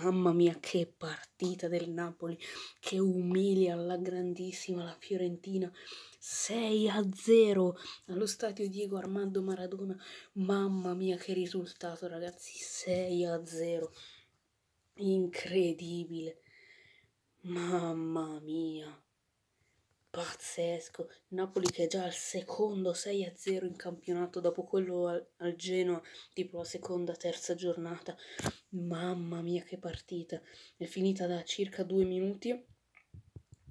Mamma mia, che partita del Napoli che umilia alla grandissima la Fiorentina 6 a 0 allo stadio Diego Armando Maradona. Mamma mia, che risultato, ragazzi! 6 a 0, incredibile. Mamma mia pazzesco. Napoli che è già al secondo 6 a 0 in campionato dopo quello al, al Genoa, tipo la seconda, terza giornata. Mamma mia, che partita! È finita da circa due minuti.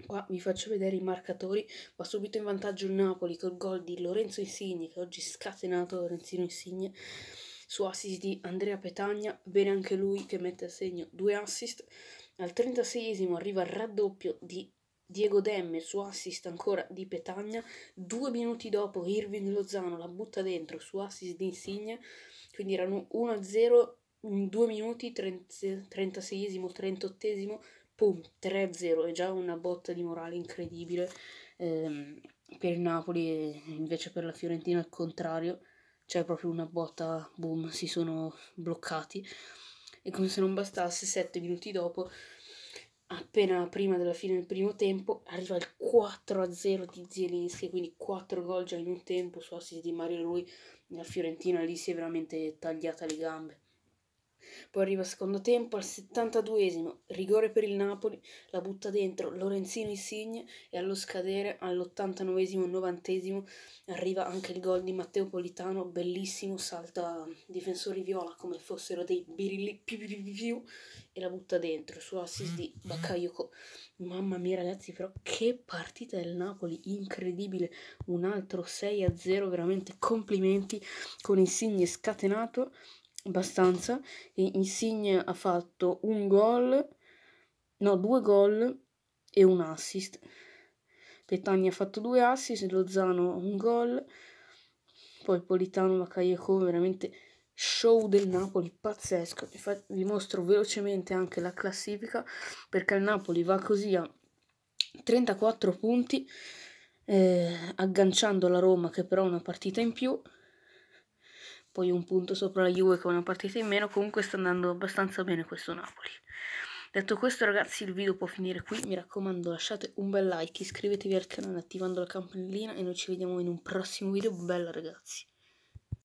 Qua vi faccio vedere i marcatori, va subito in vantaggio il Napoli col gol di Lorenzo Insigne, che oggi è scatenato Lorenzino Insigne, su assist di Andrea Petagna, bene anche lui che mette a segno due assist. Al 36esimo arriva il raddoppio di Diego Demme su assist ancora di Petagna, due minuti dopo Irving Lozano la butta dentro su assist di Insigne, quindi erano 1-0 in 2 minuti, 36esimo, 38esimo, pum, 3-0, è già una botta di morale incredibile ehm, per il Napoli, invece per la Fiorentina al contrario, c'è proprio una botta, boom, si sono bloccati e come se non bastasse sette minuti dopo appena prima della fine del primo tempo arriva il 4-0 di Zielinski, quindi 4 gol già in un tempo su assist di Mario Rui, la Fiorentina lì si è veramente tagliata le gambe. Poi arriva il secondo tempo al 72esimo, rigore per il Napoli, la butta dentro Lorenzino Insigne e allo scadere all'89esimo, 90esimo arriva anche il gol di Matteo Politano, bellissimo, salta difensori viola come fossero dei birilli più e la butta dentro su assist di Bakayoko. Mamma mia ragazzi, però che partita del Napoli, incredibile, un altro 6-0, veramente complimenti con Insigne scatenato abbastanza. Insigne ha fatto un gol, no, due gol e un assist. Petagna ha fatto due assist, Lozano un gol, poi Politano, Lacaieco, veramente show del Napoli pazzesco. Infatti vi mostro velocemente anche la classifica perché il Napoli va così a 34 punti, eh, agganciando la Roma che però ha una partita in più poi un punto sopra la Juve con una partita in meno, comunque sta andando abbastanza bene questo Napoli. Detto questo ragazzi il video può finire qui, mi raccomando lasciate un bel like, iscrivetevi al canale attivando la campanellina e noi ci vediamo in un prossimo video, bella ragazzi!